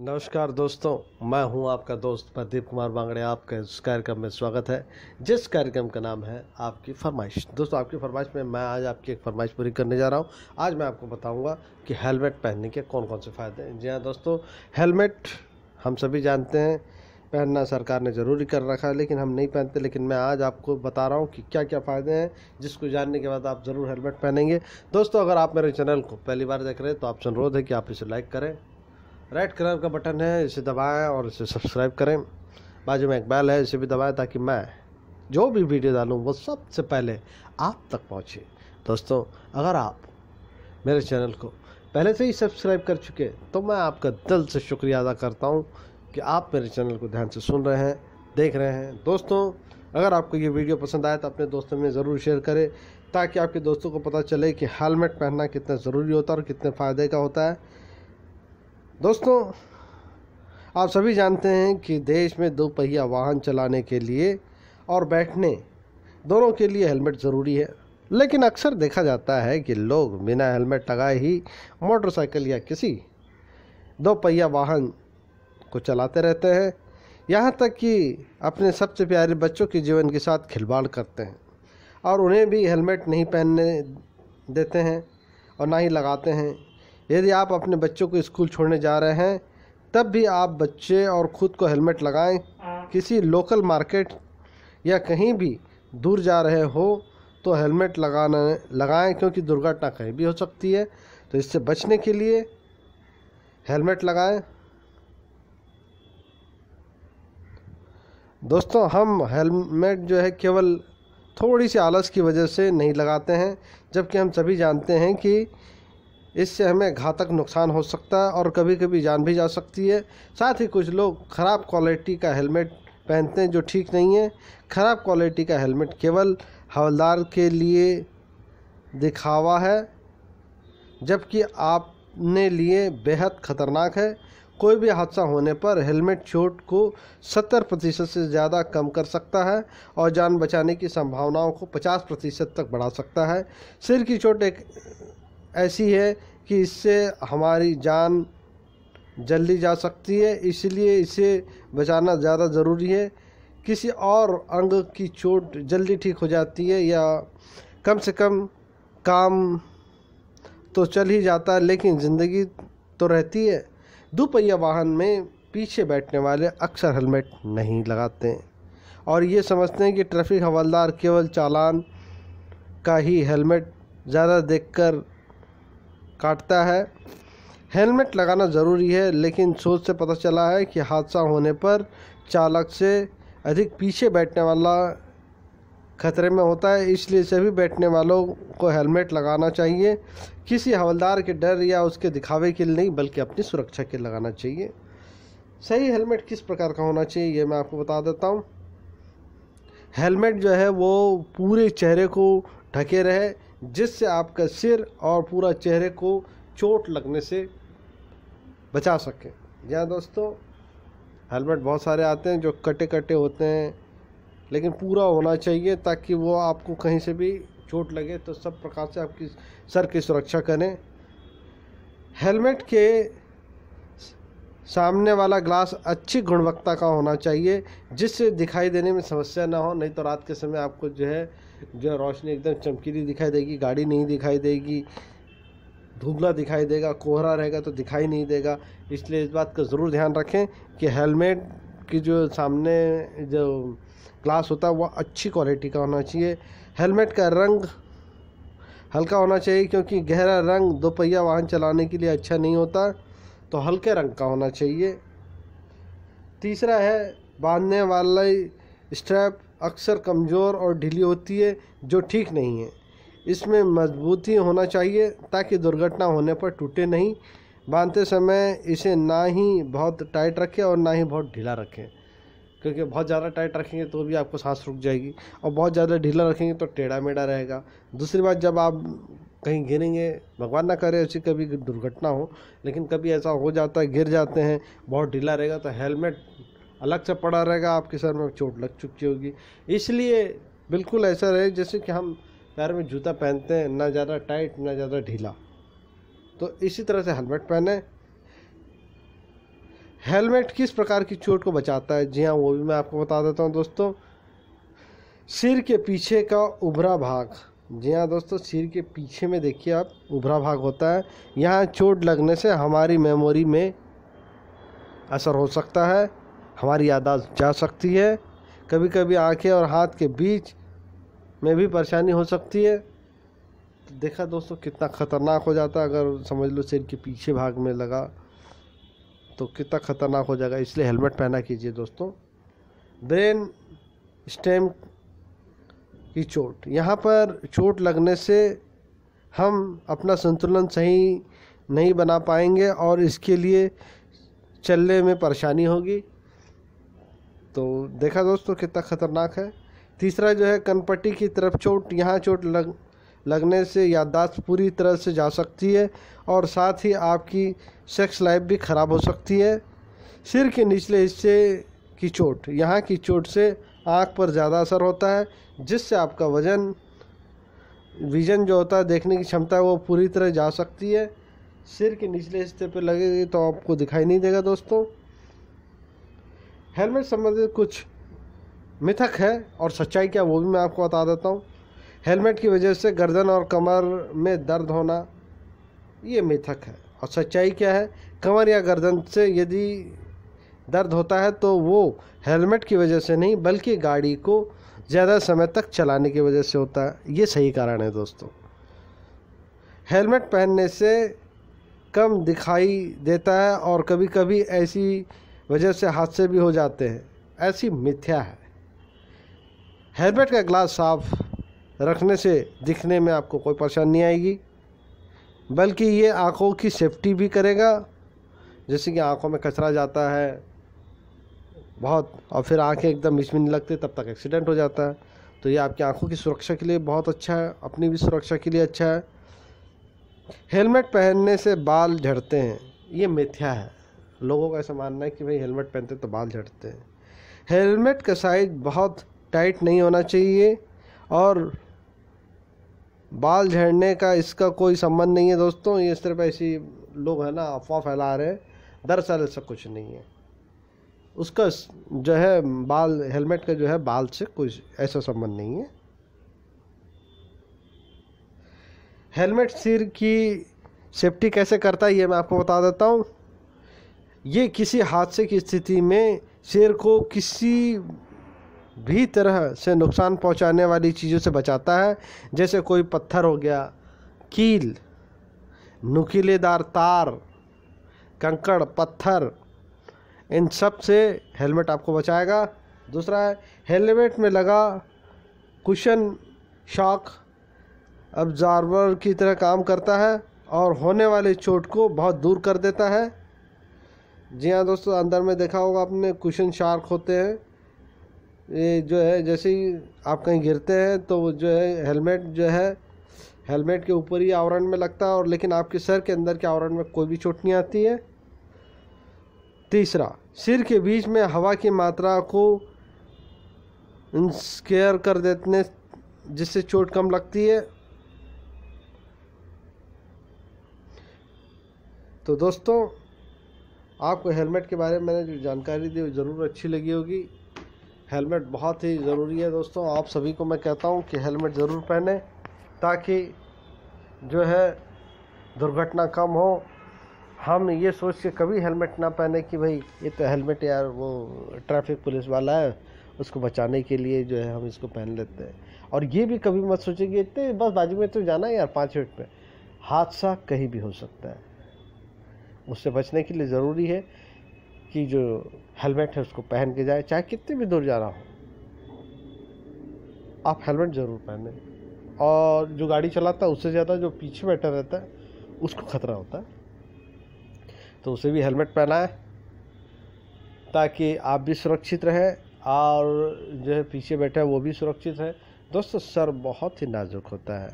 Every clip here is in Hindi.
नमस्कार दोस्तों मैं हूं आपका दोस्त प्रदीप कुमार बांगड़े आपका इस कार्यक्रम में स्वागत है जिस कार्यक्रम का नाम है आपकी फरमाइश दोस्तों आपकी फरमाइश में मैं आज आपकी एक फरमाइश पूरी करने जा रहा हूं आज मैं आपको बताऊंगा कि हेलमेट पहनने के कौन कौन से फ़ायदे हैं जी हाँ दोस्तों हेलमेट हम सभी जानते हैं पहनना सरकार ने ज़रूरी कर रखा है लेकिन हम नहीं पहनते लेकिन मैं आज आपको बता रहा हूँ कि क्या क्या फ़ायदे हैं जिसको जानने के बाद आप ज़रूर हेलमेट पहनेंगे दोस्तों अगर आप मेरे चैनल को पहली बार देख रहे हैं तो आपसे अनुरोध है कि आप इसे लाइक करें रेड कलर का बटन है इसे दबाएं और इसे सब्सक्राइब करें बाजू में एक बैल है इसे भी दबाएं ताकि मैं जो भी वीडियो डालूँ वो सबसे पहले आप तक पहुँचे दोस्तों अगर आप मेरे चैनल को पहले से ही सब्सक्राइब कर चुके तो मैं आपका दिल से शुक्रिया अदा करता हूँ कि आप मेरे चैनल को ध्यान से सुन रहे हैं देख रहे हैं दोस्तों अगर आपको ये वीडियो पसंद आए तो अपने दोस्तों में ज़रूर शेयर करें ताकि आपके दोस्तों को पता चले कि हेलमेट पहनना कितना ज़रूरी होता है और कितने फ़ायदे का होता है दोस्तों आप सभी जानते हैं कि देश में दो पहिया वाहन चलाने के लिए और बैठने दोनों के लिए हेलमेट ज़रूरी है लेकिन अक्सर देखा जाता है कि लोग बिना हेलमेट लगाए ही मोटरसाइकिल या किसी दो पहिया वाहन को चलाते रहते हैं यहाँ तक कि अपने सबसे प्यारे बच्चों के जीवन के साथ खिलवाड़ करते हैं और उन्हें भी हेलमेट नहीं पहनने देते हैं और ना ही लगाते हैं यदि आप अपने बच्चों को स्कूल छोड़ने जा रहे हैं तब भी आप बच्चे और ख़ुद को हेलमेट लगाएं किसी लोकल मार्केट या कहीं भी दूर जा रहे हो तो हेलमेट लगाना लगाएं क्योंकि दुर्घटना कहीं भी हो सकती है तो इससे बचने के लिए हेलमेट लगाएं दोस्तों हम हेलमेट जो है केवल थोड़ी सी आलस की वजह से नहीं लगाते हैं जबकि हम सभी जानते हैं कि इससे हमें घातक नुकसान हो सकता है और कभी कभी जान भी जा सकती है साथ ही कुछ लोग ख़राब क्वालिटी का हेलमेट पहनते हैं जो ठीक नहीं है ख़राब क्वालिटी का हेलमेट केवल हवलदार के लिए दिखावा है जबकि आपने लिए बेहद ख़तरनाक है कोई भी हादसा होने पर हेलमेट चोट को 70 प्रतिशत से ज़्यादा कम कर सकता है और जान बचाने की संभावनाओं को 50 प्रतिशत तक बढ़ा सकता है सिर की चोट एक ऐसी है कि इससे हमारी जान जल्दी जा सकती है इसलिए इसे बचाना ज़्यादा ज़रूरी है किसी और अंग की चोट जल्दी ठीक हो जाती है या कम से कम काम तो चल ही जाता है लेकिन ज़िंदगी तो रहती है दोपहिया वाहन में पीछे बैठने वाले अक्सर हेलमेट नहीं लगाते और ये समझते हैं कि ट्रैफिक हवलदार केवल चालान का ही हेलमेट ज़्यादा देखकर काटता है हेलमेट लगाना ज़रूरी है लेकिन सोच से पता चला है कि हादसा होने पर चालक से अधिक पीछे बैठने वाला खतरे में होता है इसलिए सभी बैठने वालों को हेलमेट लगाना चाहिए किसी हवलदार के डर या उसके दिखावे के लिए नहीं बल्कि अपनी सुरक्षा के लगाना चाहिए सही हेलमेट किस प्रकार का होना चाहिए ये मैं आपको बता देता हूँ हेलमेट जो है वो पूरे चेहरे को ढके रहे जिससे आपका सिर और पूरा चेहरे को चोट लगने से बचा सकें यहाँ दोस्तों हेलमेट बहुत सारे आते हैं जो कटे कटे होते हैं लेकिन पूरा होना चाहिए ताकि वो आपको कहीं से भी चोट लगे तो सब प्रकार से आपकी सर की सुरक्षा करें हेलमेट के सामने वाला ग्लास अच्छी गुणवत्ता का होना चाहिए जिससे दिखाई देने में समस्या ना हो नहीं तो रात के समय आपको जो है जो रोशनी एकदम चमकीली दिखाई देगी गाड़ी नहीं दिखाई देगी धुंधला दिखाई देगा कोहरा रहेगा तो दिखाई नहीं देगा इसलिए इस बात का ज़रूर ध्यान रखें कि हेलमेट की जो सामने जो ग्लास होता है वह अच्छी क्वालिटी का होना चाहिए हेलमेट का रंग हल्का होना चाहिए क्योंकि गहरा रंग दोपहिया वाहन चलाने के लिए अच्छा नहीं होता तो हल्के रंग का होना चाहिए तीसरा है बांधने वाला स्ट्रैप अक्सर कमज़ोर और ढीली होती है जो ठीक नहीं है इसमें मजबूती होना चाहिए ताकि दुर्घटना होने पर टूटे नहीं बांधते समय इसे ना ही बहुत टाइट रखें और ना ही बहुत ढीला रखें क्योंकि बहुत ज़्यादा टाइट रखेंगे तो भी आपको सांस रुक जाएगी और बहुत ज़्यादा ढीला रखेंगे तो टेढ़ा मेढ़ा रहेगा दूसरी बात जब आप कहीं गिरेंगे भगवान ना करे ऐसी कभी दुर्घटना हो लेकिन कभी ऐसा हो जाता है गिर जाते हैं बहुत ढीला रहेगा तो हेलमेट अलग से पड़ा रहेगा आपके सर में चोट लग चुकी होगी इसलिए बिल्कुल ऐसा रहे जैसे कि हम पैर में जूता पहनते हैं ना ज़्यादा टाइट ना ज़्यादा ढीला तो इसी तरह से हेलमेट पहने हेलमेट किस प्रकार की चोट को बचाता है जी हाँ वो भी मैं आपको बता देता हूँ दोस्तों सिर के पीछे का उभरा भाग जी हाँ दोस्तों सिर के पीछे में देखिए आप उभरा भाग होता है यहाँ चोट लगने से हमारी मेमोरी में असर हो सकता है हमारी यादाश्त जा सकती है कभी कभी आंखें और हाथ के बीच में भी परेशानी हो सकती है तो देखा दोस्तों कितना ख़तरनाक हो जाता है अगर समझ लो सिर के पीछे भाग में लगा तो कितना ख़तरनाक हो जाएगा इसलिए हेलमेट पहना कीजिए दोस्तों ब्रेन स्टेम की चोट यहाँ पर चोट लगने से हम अपना संतुलन सही नहीं बना पाएंगे और इसके लिए चलने में परेशानी होगी तो देखा दोस्तों कितना ख़तरनाक है तीसरा जो है कनपट्टी की तरफ चोट यहाँ चोट लग लगने से याददाश्त पूरी तरह से जा सकती है और साथ ही आपकी सेक्स लाइफ भी ख़राब हो सकती है सिर के निचले हिस्से की चोट यहाँ की चोट से आँख पर ज़्यादा असर होता है जिससे आपका वजन विजन जो होता है देखने की क्षमता है वो पूरी तरह जा सकती है सिर के निचले हिस्से पर लगेगी तो आपको दिखाई नहीं देगा दोस्तों हेलमेट संबंधित कुछ मिथक है और सच्चाई क्या वो भी मैं आपको बता देता हूँ हेलमेट की वजह से गर्दन और कमर में दर्द होना ये मिथक है और सच्चाई क्या है कमर या गर्दन से यदि दर्द होता है तो वो हेलमेट की वजह से नहीं बल्कि गाड़ी को ज़्यादा समय तक चलाने की वजह से होता है ये सही कारण है दोस्तों हेलमेट पहनने से कम दिखाई देता है और कभी कभी ऐसी वजह से हादसे भी हो जाते हैं ऐसी मिथ्या है हेलमेट का ग्लास साफ रखने से दिखने में आपको कोई परेशानी नहीं आएगी बल्कि ये आँखों की सेफ्टी भी करेगा जैसे कि आँखों में कचरा जाता है बहुत और फिर आँखें एकदम इसमें नहीं लगती तब तक एक्सीडेंट हो जाता है तो ये आपकी आँखों की सुरक्षा के लिए बहुत अच्छा है अपनी भी सुरक्षा के लिए अच्छा है हेलमेट पहनने से बाल झड़ते हैं ये मिथ्या है लोगों का ऐसा मानना है कि भाई हेलमेट पहनते तो बाल झड़ते हैं हेलमेट का साइज बहुत टाइट नहीं होना चाहिए और बाल झड़ने का इसका कोई संबंध नहीं है दोस्तों ये सिर्फ ऐसी लोग हैं ना अफवाह फैला रहे हैं दरअसल ऐसा कुछ नहीं है उसका जो है बाल हेलमेट का जो है बाल से कोई ऐसा संबंध नहीं है हेलमेट सिर की सेफ्टी कैसे करता है ये मैं आपको बता देता हूँ ये किसी हादसे की स्थिति में शेर को किसी भी तरह से नुकसान पहुंचाने वाली चीज़ों से बचाता है जैसे कोई पत्थर हो गया कील नुकीलेदार तार कंकड़ पत्थर इन सब से हेलमेट आपको बचाएगा दूसरा है हेलमेट में लगा कुशन शॉक अब्जार्वर की तरह काम करता है और होने वाले चोट को बहुत दूर कर देता है जी हाँ दोस्तों अंदर में देखा होगा आपने कुशन शार्क होते हैं ये जो है जैसे ही आप कहीं गिरते हैं तो जो है हेलमेट जो है हेलमेट के ऊपर ही आवरण में लगता है और लेकिन आपके सर के अंदर के आवरण में कोई भी चोट नहीं आती है तीसरा सिर के बीच में हवा की मात्रा को स्केयर कर देते जिससे चोट कम लगती है तो दोस्तों आपको हेलमेट के बारे में मैंने जो जानकारी दी वो ज़रूर अच्छी लगी होगी हेलमेट बहुत ही ज़रूरी है दोस्तों आप सभी को मैं कहता हूँ कि हेलमेट ज़रूर पहने ताकि जो है दुर्घटना कम हो हम ये सोच के कभी हेलमेट ना पहने कि भाई ये तो हेलमेट यार वो ट्रैफिक पुलिस वाला है उसको बचाने के लिए जो है हम इसको पहन लेते हैं और ये भी कभी मत सोचेंगे इतने बस बाजू में तो जाना है यार पाँच मिनट में हादसा कहीं भी हो सकता है उससे बचने के लिए ज़रूरी है कि जो हेलमेट है उसको पहन के जाए चाहे कितने भी दूर जा रहा हो आप हेलमेट ज़रूर पहने और जो गाड़ी चलाता है उससे ज़्यादा जो पीछे बैठा रहता है उसको खतरा होता है तो उसे भी हेलमेट पहनाए ताकि आप भी सुरक्षित रहें और जो है पीछे बैठा है वो भी सुरक्षित है दोस्तों सर बहुत ही नाजुक होता है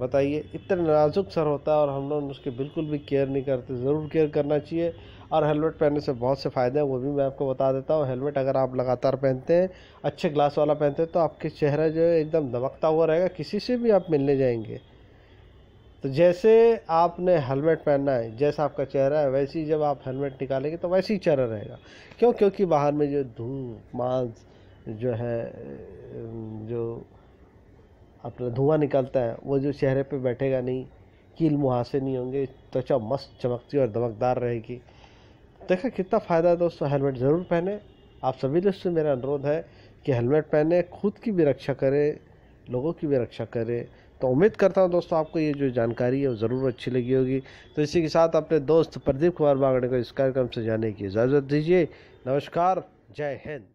बताइए इतना नाजुक सर होता है और हम लोग उसके बिल्कुल भी केयर नहीं करते ज़रूर केयर करना चाहिए और हेलमेट पहनने से बहुत से फ़ायदे हैं वो भी मैं आपको बता देता हूँ हेलमेट अगर आप लगातार पहनते हैं अच्छे ग्लास वाला पहनते हैं तो आपके चेहरा जो है एकदम दमकता हुआ रहेगा किसी से भी आप मिलने जाएंगे तो जैसे आपने हेलमेट पहनना है जैसा आपका चेहरा है वैसे ही जब आप हेलमेट निकालेंगे तो वैसे ही चेहरा रहेगा क्यों क्योंकि बाहर में जो धूप मांस जो है जो अपना धुआं निकलता है वो जो चेहरे पे बैठेगा नहीं कील मुहासे नहीं होंगे त्वचा तो मस्त चमकती और दमकदार रहेगी देखा कितना फ़ायदा है दोस्तों हेलमेट ज़रूर पहने आप सभी लोग से मेरा अनुरोध है कि हेलमेट पहने खुद की भी रक्षा करें लोगों की भी रक्षा करें तो उम्मीद करता हूँ दोस्तों आपको ये जो जानकारी है वो ज़रूर अच्छी लगी होगी तो इसी के साथ अपने दोस्त प्रदीप कुमार बागड़े को इस कार्यक्रम से जाने की इजाज़त दीजिए नमस्कार जय हिंद